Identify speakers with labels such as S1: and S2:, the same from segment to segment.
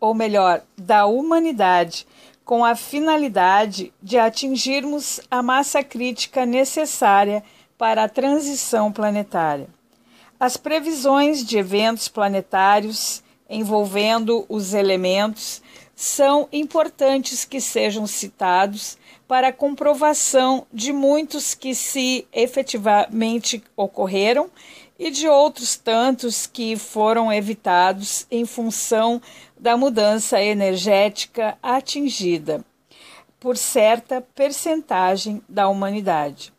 S1: ou melhor, da humanidade, com a finalidade de atingirmos a massa crítica necessária para a transição planetária. As previsões de eventos planetários envolvendo os elementos são importantes que sejam citados para comprovação de muitos que se efetivamente ocorreram e de outros tantos que foram evitados em função da mudança energética atingida por certa percentagem da humanidade.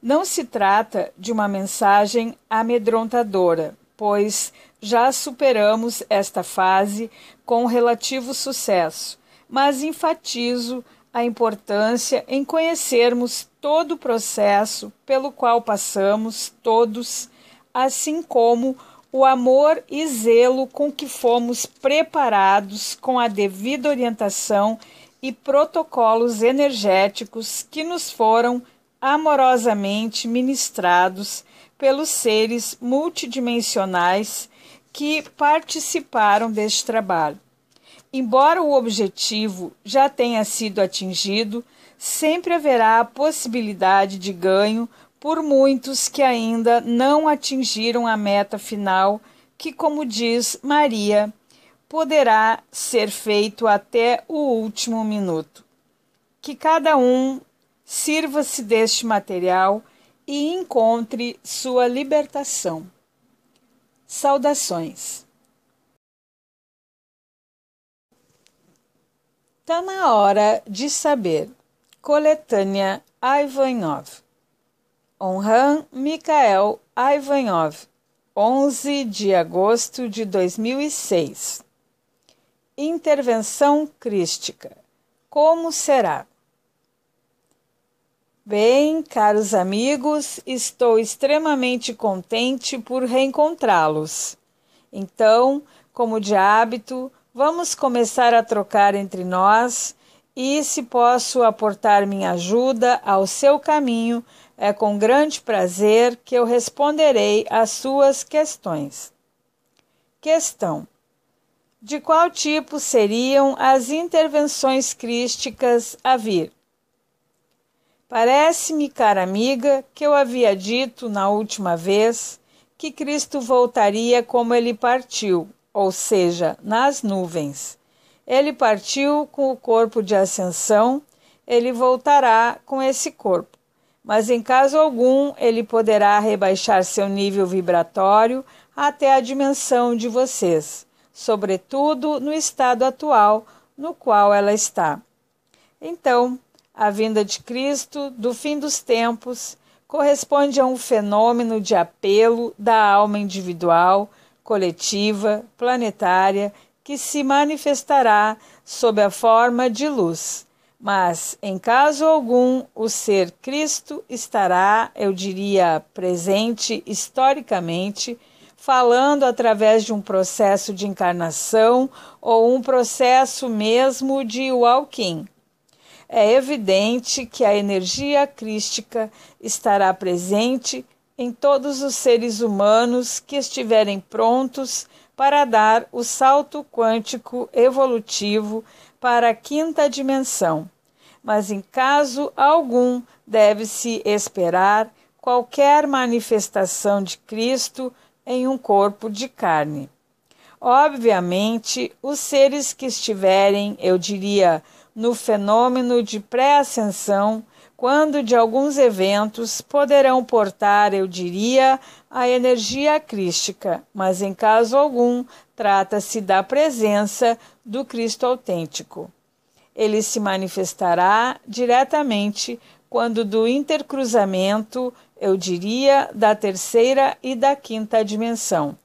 S1: Não se trata de uma mensagem amedrontadora, pois já superamos esta fase com relativo sucesso, mas enfatizo a importância em conhecermos todo o processo pelo qual passamos todos, assim como o amor e zelo com que fomos preparados com a devida orientação e protocolos energéticos que nos foram amorosamente ministrados pelos seres multidimensionais que participaram deste trabalho. Embora o objetivo já tenha sido atingido, sempre haverá a possibilidade de ganho por muitos que ainda não atingiram a meta final, que, como diz Maria, poderá ser feito até o último minuto. Que cada um sirva-se deste material e encontre sua libertação. Saudações. Tá na hora de saber. Coletânea Ivanov. Onran Mikael Ivanov, 11 de agosto de 2006. Intervenção crística. Como será? Bem, caros amigos, estou extremamente contente por reencontrá-los. Então, como de hábito, vamos começar a trocar entre nós e, se posso aportar minha ajuda ao seu caminho, é com grande prazer que eu responderei às suas questões. Questão: De qual tipo seriam as intervenções crísticas a vir? Parece-me, cara amiga, que eu havia dito na última vez que Cristo voltaria como ele partiu, ou seja, nas nuvens. Ele partiu com o corpo de ascensão, ele voltará com esse corpo. Mas em caso algum, ele poderá rebaixar seu nível vibratório até a dimensão de vocês, sobretudo no estado atual no qual ela está. Então, a vinda de Cristo, do fim dos tempos, corresponde a um fenômeno de apelo da alma individual, coletiva, planetária, que se manifestará sob a forma de luz. Mas, em caso algum, o ser Cristo estará, eu diria, presente historicamente, falando através de um processo de encarnação ou um processo mesmo de walking é evidente que a energia crística estará presente em todos os seres humanos que estiverem prontos para dar o salto quântico evolutivo para a quinta dimensão. Mas em caso algum deve-se esperar qualquer manifestação de Cristo em um corpo de carne. Obviamente, os seres que estiverem, eu diria, no fenômeno de pré-ascensão, quando de alguns eventos poderão portar, eu diria, a energia crística, mas em caso algum trata-se da presença do Cristo autêntico. Ele se manifestará diretamente quando do intercruzamento, eu diria, da terceira e da quinta dimensão.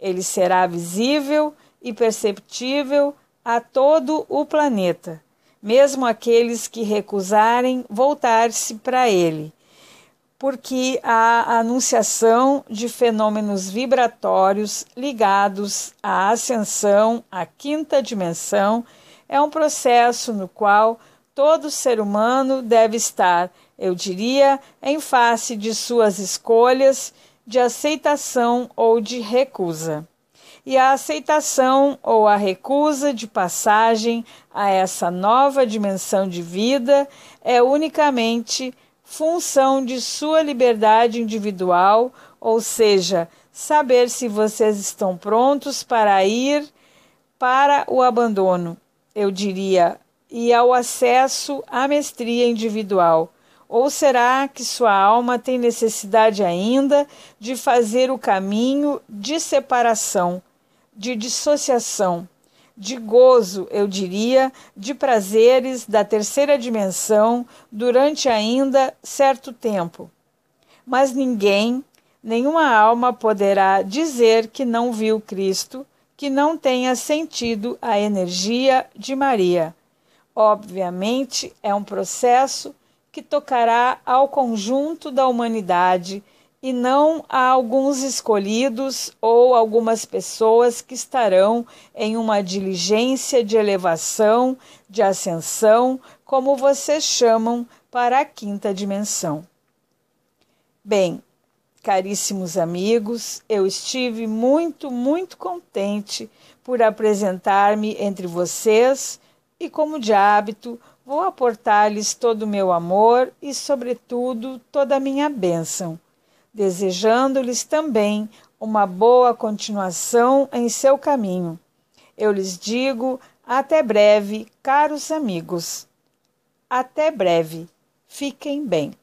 S1: Ele será visível e perceptível a todo o planeta mesmo aqueles que recusarem voltar-se para ele, porque há anunciação de fenômenos vibratórios ligados à ascensão à quinta dimensão é um processo no qual todo ser humano deve estar, eu diria, em face de suas escolhas de aceitação ou de recusa e a aceitação ou a recusa de passagem a essa nova dimensão de vida é unicamente função de sua liberdade individual, ou seja, saber se vocês estão prontos para ir para o abandono, eu diria, e ao acesso à mestria individual. Ou será que sua alma tem necessidade ainda de fazer o caminho de separação? de dissociação, de gozo, eu diria, de prazeres da terceira dimensão durante ainda certo tempo. Mas ninguém, nenhuma alma poderá dizer que não viu Cristo, que não tenha sentido a energia de Maria. Obviamente, é um processo que tocará ao conjunto da humanidade e não a alguns escolhidos ou algumas pessoas que estarão em uma diligência de elevação, de ascensão, como vocês chamam, para a quinta dimensão. Bem, caríssimos amigos, eu estive muito, muito contente por apresentar-me entre vocês e, como de hábito, vou aportar-lhes todo o meu amor e, sobretudo, toda a minha bênção desejando-lhes também uma boa continuação em seu caminho. Eu lhes digo até breve, caros amigos. Até breve. Fiquem bem.